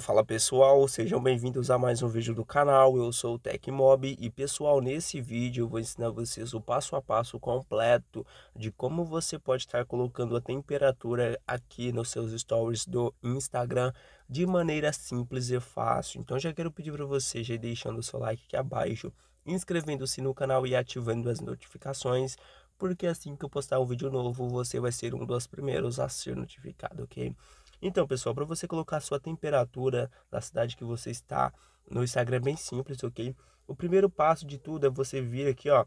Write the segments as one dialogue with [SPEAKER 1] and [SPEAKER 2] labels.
[SPEAKER 1] fala pessoal, sejam bem-vindos a mais um vídeo do canal, eu sou o Tecmob e pessoal, nesse vídeo eu vou ensinar vocês o passo a passo completo de como você pode estar colocando a temperatura aqui nos seus stories do Instagram de maneira simples e fácil. Então já quero pedir para você já deixando o seu like aqui abaixo, inscrevendo-se no canal e ativando as notificações, porque assim que eu postar um vídeo novo, você vai ser um dos primeiros a ser notificado, ok? Então, pessoal, para você colocar a sua temperatura na cidade que você está no Instagram é bem simples, ok? O primeiro passo de tudo é você vir aqui, ó,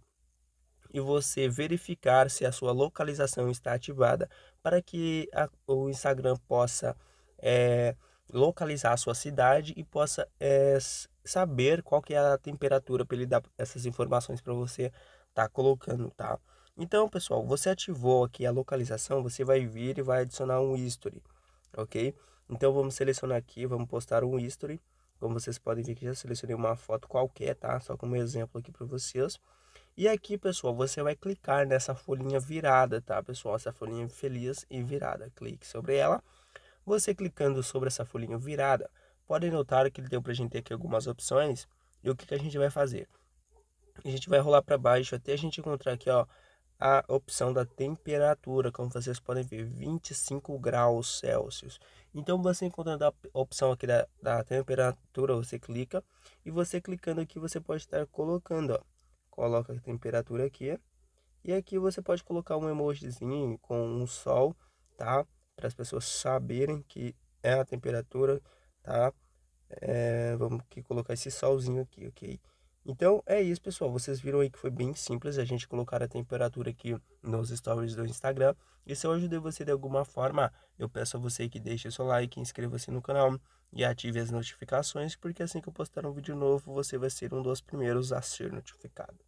[SPEAKER 1] e você verificar se a sua localização está ativada para que a, o Instagram possa é, localizar a sua cidade e possa é, saber qual que é a temperatura para ele dar essas informações para você tá colocando, tá? Então, pessoal, você ativou aqui a localização, você vai vir e vai adicionar um history ok? Então vamos selecionar aqui, vamos postar um history. Como vocês podem ver que já selecionei uma foto qualquer, tá? Só como exemplo aqui para vocês. E aqui, pessoal, você vai clicar nessa folhinha virada, tá, pessoal? Essa folhinha feliz e virada. Clique sobre ela. Você clicando sobre essa folhinha virada, podem notar que ele deu para a gente ter aqui algumas opções. E o que, que a gente vai fazer? A gente vai rolar para baixo até a gente encontrar aqui, ó, a opção da temperatura, como vocês podem ver, 25 graus Celsius. Então você encontrando a opção aqui da, da temperatura, você clica e você clicando aqui você pode estar colocando, ó, coloca a temperatura aqui e aqui você pode colocar um emojizinho com um sol, tá? Para as pessoas saberem que é a temperatura, tá? É, vamos que colocar esse solzinho aqui, ok? Então é isso, pessoal. Vocês viram aí que foi bem simples a gente colocar a temperatura aqui nos stories do Instagram. E se eu ajudei você de alguma forma, eu peço a você que deixe seu like, inscreva-se no canal e ative as notificações, porque assim que eu postar um vídeo novo, você vai ser um dos primeiros a ser notificado.